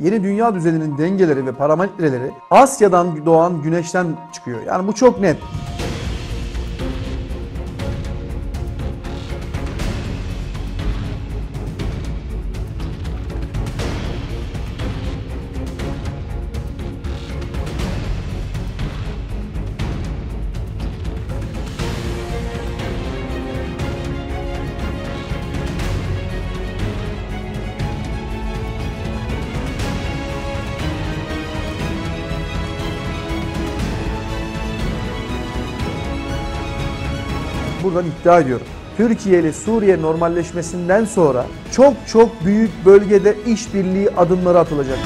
yeni dünya düzeninin dengeleri ve parametreleri Asya'dan doğan güneşten çıkıyor. Yani bu çok net. buradan iddia ediyorum. Türkiye ile Suriye normalleşmesinden sonra çok çok büyük bölgede işbirliği adımları atılacak.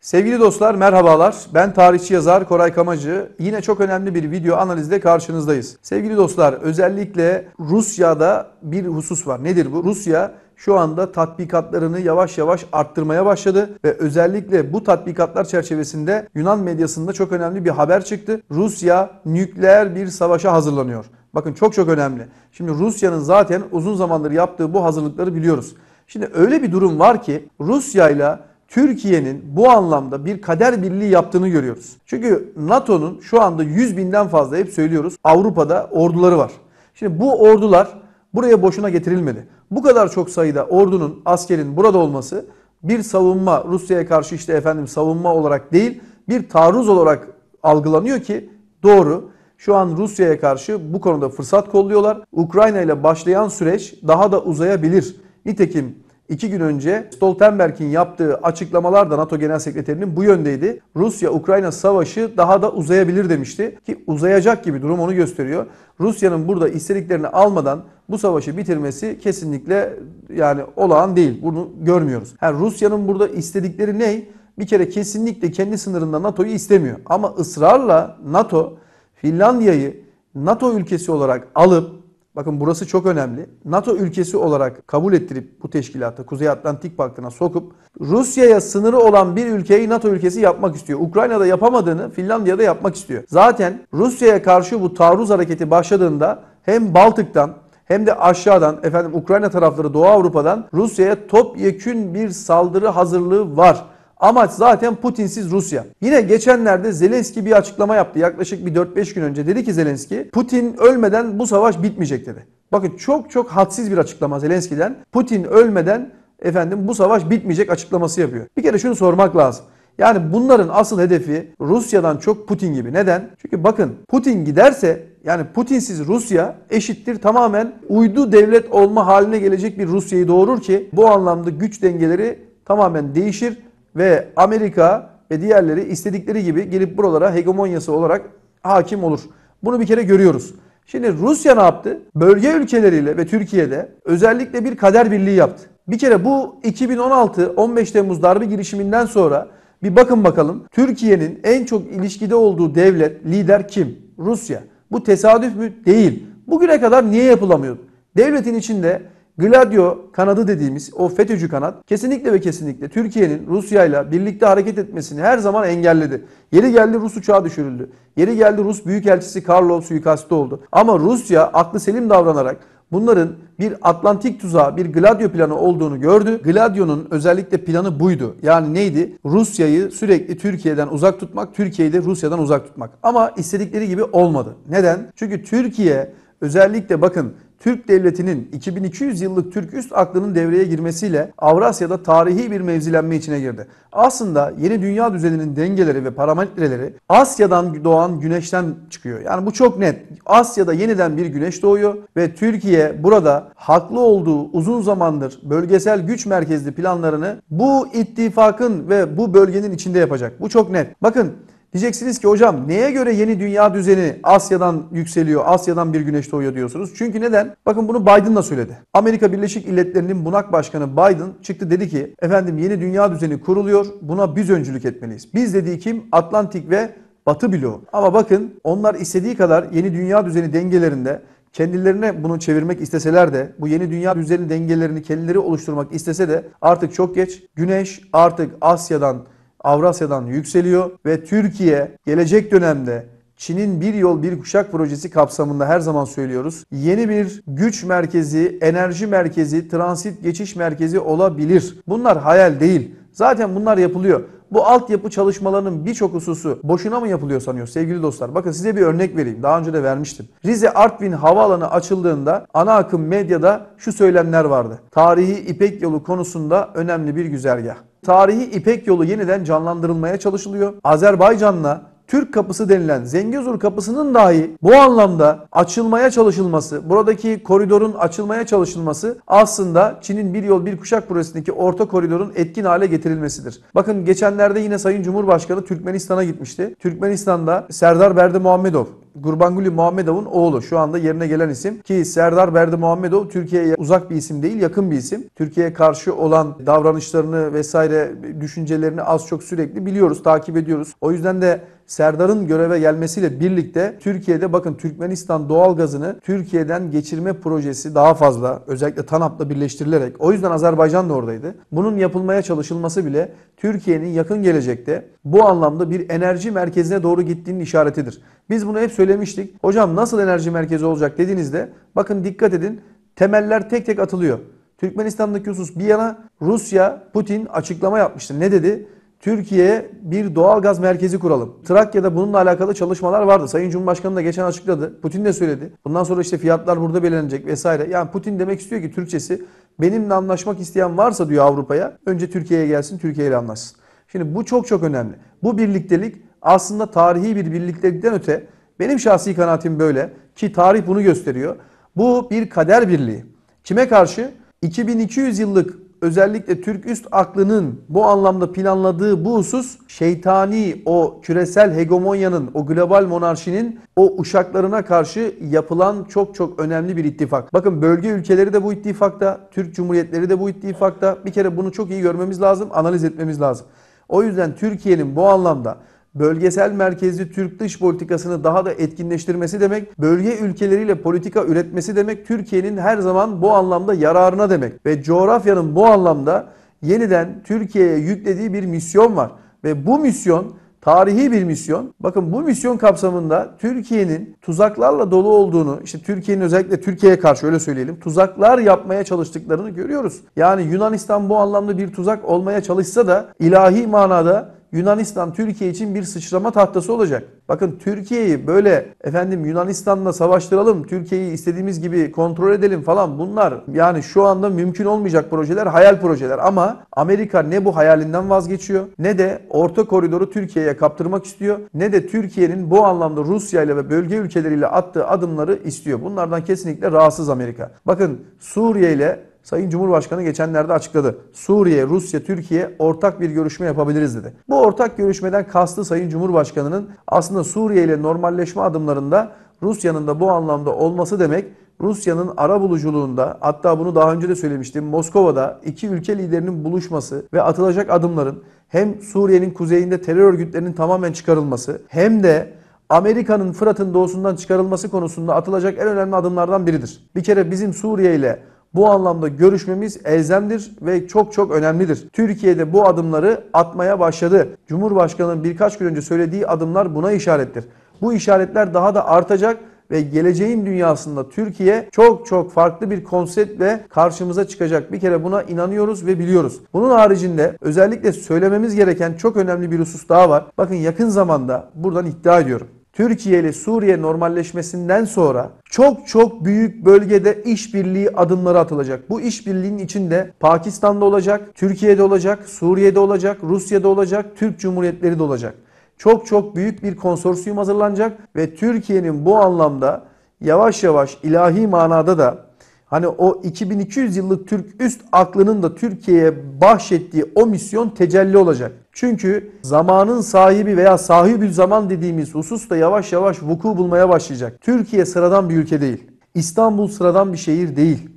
Sevgili dostlar merhabalar. Ben tarihçi yazar Koray Kamacı. Yine çok önemli bir video analizle karşınızdayız. Sevgili dostlar özellikle Rusya'da bir husus var. Nedir bu? Rusya şu anda tatbikatlarını yavaş yavaş arttırmaya başladı ve özellikle bu tatbikatlar çerçevesinde Yunan medyasında çok önemli bir haber çıktı. Rusya nükleer bir savaşa hazırlanıyor. Bakın çok çok önemli. Şimdi Rusya'nın zaten uzun zamandır yaptığı bu hazırlıkları biliyoruz. Şimdi öyle bir durum var ki Rusya ile Türkiye'nin bu anlamda bir kader birliği yaptığını görüyoruz. Çünkü NATO'nun şu anda 100 binden fazla hep söylüyoruz Avrupa'da orduları var. Şimdi bu ordular buraya boşuna getirilmedi. Bu kadar çok sayıda ordunun, askerin burada olması bir savunma, Rusya'ya karşı işte efendim savunma olarak değil, bir taarruz olarak algılanıyor ki doğru. Şu an Rusya'ya karşı bu konuda fırsat kolluyorlar. Ukrayna ile başlayan süreç daha da uzayabilir. Nitekim İki gün önce Stoltenberg'in yaptığı açıklamalar da NATO Genel Sekreterinin bu yöndeydi. Rusya-Ukrayna savaşı daha da uzayabilir demişti ki uzayacak gibi durum onu gösteriyor. Rusya'nın burada istediklerini almadan bu savaşı bitirmesi kesinlikle yani olağan değil. Bunu görmüyoruz. Yani Rusya'nın burada istedikleri ne? Bir kere kesinlikle kendi sınırında NATO'yu istemiyor. Ama ısrarla NATO Finlandiya'yı NATO ülkesi olarak alıp Bakın burası çok önemli. NATO ülkesi olarak kabul ettirip bu teşkilatı Kuzey Atlantik Paktı'na sokup Rusya'ya sınırı olan bir ülkeyi NATO ülkesi yapmak istiyor. Ukrayna'da yapamadığını Finlandiya'da yapmak istiyor. Zaten Rusya'ya karşı bu taarruz hareketi başladığında hem Baltık'tan hem de aşağıdan efendim Ukrayna tarafları Doğu Avrupa'dan Rusya'ya topyekün bir saldırı hazırlığı var. Amaç zaten Putinsiz Rusya. Yine geçenlerde Zelenski bir açıklama yaptı. Yaklaşık bir 4-5 gün önce dedi ki Zelenski Putin ölmeden bu savaş bitmeyecek dedi. Bakın çok çok hadsiz bir açıklama Zelenski'den. Putin ölmeden efendim bu savaş bitmeyecek açıklaması yapıyor. Bir kere şunu sormak lazım. Yani bunların asıl hedefi Rusya'dan çok Putin gibi. Neden? Çünkü bakın Putin giderse yani Putinsiz Rusya eşittir tamamen uydu devlet olma haline gelecek bir Rusya'yı doğurur ki bu anlamda güç dengeleri tamamen değişir ve Amerika ve diğerleri istedikleri gibi gelip buralara hegemonyası olarak hakim olur. Bunu bir kere görüyoruz. Şimdi Rusya ne yaptı? Bölge ülkeleriyle ve Türkiye'de özellikle bir kader birliği yaptı. Bir kere bu 2016 15 Temmuz darbe girişiminden sonra bir bakın bakalım Türkiye'nin en çok ilişkide olduğu devlet, lider kim? Rusya. Bu tesadüf mü? Değil. Bugüne kadar niye yapılamıyordu? Devletin içinde Gladio kanadı dediğimiz o FETÖ'cü kanat kesinlikle ve kesinlikle Türkiye'nin Rusya ile birlikte hareket etmesini her zaman engelledi. Yeri geldi Rus uçağı düşürüldü. Yeri geldi Rus Büyükelçisi Karlov suikastı oldu. Ama Rusya aklı selim davranarak bunların bir Atlantik tuzağı, bir Gladio planı olduğunu gördü. Gladio'nun özellikle planı buydu. Yani neydi? Rusya'yı sürekli Türkiye'den uzak tutmak, Türkiye'yi de Rusya'dan uzak tutmak. Ama istedikleri gibi olmadı. Neden? Çünkü Türkiye özellikle bakın Türk devletinin 2200 yıllık Türk üst aklının devreye girmesiyle Avrasya'da tarihi bir mevzilenme içine girdi. Aslında yeni dünya düzeninin dengeleri ve parametreleri Asya'dan doğan güneşten çıkıyor. Yani bu çok net. Asya'da yeniden bir güneş doğuyor ve Türkiye burada haklı olduğu uzun zamandır bölgesel güç merkezli planlarını bu ittifakın ve bu bölgenin içinde yapacak. Bu çok net. Bakın Diyeceksiniz ki hocam neye göre yeni dünya düzeni Asya'dan yükseliyor, Asya'dan bir güneş doğuyor diyorsunuz. Çünkü neden? Bakın bunu Biden da söyledi. Amerika Birleşik Devletleri'nin bunak başkanı Biden çıktı dedi ki efendim yeni dünya düzeni kuruluyor buna biz öncülük etmeliyiz. Biz dediği kim? Atlantik ve Batı bloğu. Ama bakın onlar istediği kadar yeni dünya düzeni dengelerinde kendilerine bunu çevirmek isteseler de bu yeni dünya düzeni dengelerini kendileri oluşturmak istese de artık çok geç. Güneş artık Asya'dan Avrasya'dan yükseliyor ve Türkiye gelecek dönemde Çin'in bir yol bir kuşak projesi kapsamında her zaman söylüyoruz. Yeni bir güç merkezi, enerji merkezi, transit geçiş merkezi olabilir. Bunlar hayal değil. Zaten bunlar yapılıyor. Bu altyapı çalışmalarının birçok hususu boşuna mı yapılıyor sanıyor sevgili dostlar? Bakın size bir örnek vereyim. Daha önce de vermiştim. Rize Artvin havaalanı açıldığında ana akım medyada şu söylemler vardı. Tarihi İpek yolu konusunda önemli bir güzergah. Tarihi İpek yolu yeniden canlandırılmaya çalışılıyor. Azerbaycan'la Türk kapısı denilen Zengezur kapısının dahi bu anlamda açılmaya çalışılması, buradaki koridorun açılmaya çalışılması aslında Çin'in bir yol bir kuşak projesindeki orta koridorun etkin hale getirilmesidir. Bakın geçenlerde yine Sayın Cumhurbaşkanı Türkmenistan'a gitmişti. Türkmenistan'da Serdar Berdi Muhammedov Gurbanguly Muhammedov'un oğlu. Şu anda yerine gelen isim ki Serdar Berdi Muhammedov Türkiye'ye uzak bir isim değil, yakın bir isim. Türkiye'ye karşı olan davranışlarını vesaire düşüncelerini az çok sürekli biliyoruz, takip ediyoruz. O yüzden de Serdar'ın göreve gelmesiyle birlikte Türkiye'de bakın Türkmenistan doğalgazını Türkiye'den geçirme projesi daha fazla özellikle TANAP'la birleştirilerek o yüzden Azerbaycan da oradaydı. Bunun yapılmaya çalışılması bile Türkiye'nin yakın gelecekte bu anlamda bir enerji merkezine doğru gittiğinin işaretidir. Biz bunu hep söylemiştik. Hocam nasıl enerji merkezi olacak dediğinizde bakın dikkat edin temeller tek tek atılıyor. Türkmenistan'daki husus bir yana Rusya Putin açıklama yapmıştı. Ne dedi? Türkiye'ye bir doğal gaz merkezi kuralım. Trakya'da bununla alakalı çalışmalar vardı. Sayın Cumhurbaşkanı da geçen açıkladı. Putin de söyledi. Bundan sonra işte fiyatlar burada belirlenecek vesaire. Yani Putin demek istiyor ki Türkçesi benimle anlaşmak isteyen varsa diyor Avrupa'ya önce Türkiye'ye gelsin Türkiye ile anlaşsın. Şimdi bu çok çok önemli. Bu birliktelik aslında tarihi bir birliktelikten öte benim şahsi kanaatim böyle ki tarih bunu gösteriyor. Bu bir kader birliği. Kime karşı? 2200 yıllık özellikle Türk üst aklının bu anlamda planladığı bu husus şeytani o küresel hegemonyanın, o global monarşinin o uşaklarına karşı yapılan çok çok önemli bir ittifak. Bakın bölge ülkeleri de bu ittifakta, Türk Cumhuriyetleri de bu ittifakta. Bir kere bunu çok iyi görmemiz lazım, analiz etmemiz lazım. O yüzden Türkiye'nin bu anlamda bölgesel merkezli Türk dış politikasını daha da etkinleştirmesi demek, bölge ülkeleriyle politika üretmesi demek Türkiye'nin her zaman bu anlamda yararına demek ve coğrafyanın bu anlamda yeniden Türkiye'ye yüklediği bir misyon var ve bu misyon tarihi bir misyon. Bakın bu misyon kapsamında Türkiye'nin tuzaklarla dolu olduğunu, işte Türkiye'nin özellikle Türkiye'ye karşı öyle söyleyelim, tuzaklar yapmaya çalıştıklarını görüyoruz. Yani Yunanistan bu anlamda bir tuzak olmaya çalışsa da ilahi manada Yunanistan Türkiye için bir sıçrama tahtası olacak. Bakın Türkiye'yi böyle efendim Yunanistan'la savaştıralım, Türkiye'yi istediğimiz gibi kontrol edelim falan bunlar yani şu anda mümkün olmayacak projeler, hayal projeler ama Amerika ne bu hayalinden vazgeçiyor ne de orta koridoru Türkiye'ye kaptırmak istiyor ne de Türkiye'nin bu anlamda Rusya ile ve bölge ülkeleriyle attığı adımları istiyor. Bunlardan kesinlikle rahatsız Amerika. Bakın Suriye ile Sayın Cumhurbaşkanı geçenlerde açıkladı. Suriye, Rusya, Türkiye ortak bir görüşme yapabiliriz dedi. Bu ortak görüşmeden kastı Sayın Cumhurbaşkanı'nın aslında Suriye ile normalleşme adımlarında Rusya'nın da bu anlamda olması demek Rusya'nın ara buluculuğunda hatta bunu daha önce de söylemiştim Moskova'da iki ülke liderinin buluşması ve atılacak adımların hem Suriye'nin kuzeyinde terör örgütlerinin tamamen çıkarılması hem de Amerika'nın Fırat'ın doğusundan çıkarılması konusunda atılacak en önemli adımlardan biridir. Bir kere bizim Suriye ile bu anlamda görüşmemiz elzemdir ve çok çok önemlidir. Türkiye'de bu adımları atmaya başladı. Cumhurbaşkanı'nın birkaç gün önce söylediği adımlar buna işarettir. Bu işaretler daha da artacak ve geleceğin dünyasında Türkiye çok çok farklı bir konseptle karşımıza çıkacak. Bir kere buna inanıyoruz ve biliyoruz. Bunun haricinde özellikle söylememiz gereken çok önemli bir husus daha var. Bakın yakın zamanda buradan iddia ediyorum. Türkiye ile Suriye normalleşmesinden sonra çok çok büyük bölgede işbirliği adımları atılacak. Bu işbirliğinin içinde Pakistan'da olacak, Türkiye'de olacak, Suriye'de olacak, Rusya'da olacak, Türk Cumhuriyetleri de olacak. Çok çok büyük bir konsorsiyum hazırlanacak ve Türkiye'nin bu anlamda yavaş yavaş ilahi manada da hani o 2200 yıllık Türk üst aklının da Türkiye'ye bahşettiği o misyon tecelli olacak. Çünkü zamanın sahibi veya sahibül zaman dediğimiz husus da yavaş yavaş vuku bulmaya başlayacak. Türkiye sıradan bir ülke değil. İstanbul sıradan bir şehir değil.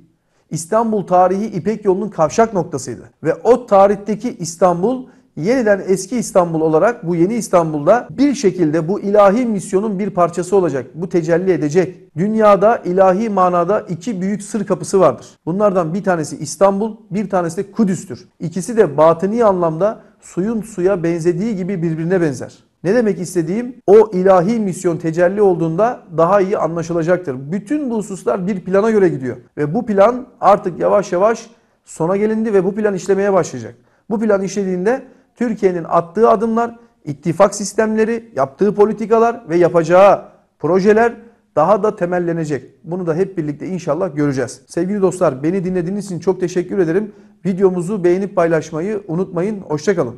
İstanbul tarihi İpek yolunun kavşak noktasıydı. Ve o tarihteki İstanbul yeniden eski İstanbul olarak bu yeni İstanbul'da bir şekilde bu ilahi misyonun bir parçası olacak. Bu tecelli edecek. Dünyada ilahi manada iki büyük sır kapısı vardır. Bunlardan bir tanesi İstanbul, bir tanesi de Kudüs'tür. İkisi de batini anlamda suyun suya benzediği gibi birbirine benzer. Ne demek istediğim? O ilahi misyon tecelli olduğunda daha iyi anlaşılacaktır. Bütün bu hususlar bir plana göre gidiyor. Ve bu plan artık yavaş yavaş sona gelindi ve bu plan işlemeye başlayacak. Bu plan işlediğinde Türkiye'nin attığı adımlar, ittifak sistemleri, yaptığı politikalar ve yapacağı projeler daha da temellenecek. Bunu da hep birlikte inşallah göreceğiz. Sevgili dostlar beni dinlediğiniz için çok teşekkür ederim. Videomuzu beğenip paylaşmayı unutmayın. Hoşçakalın.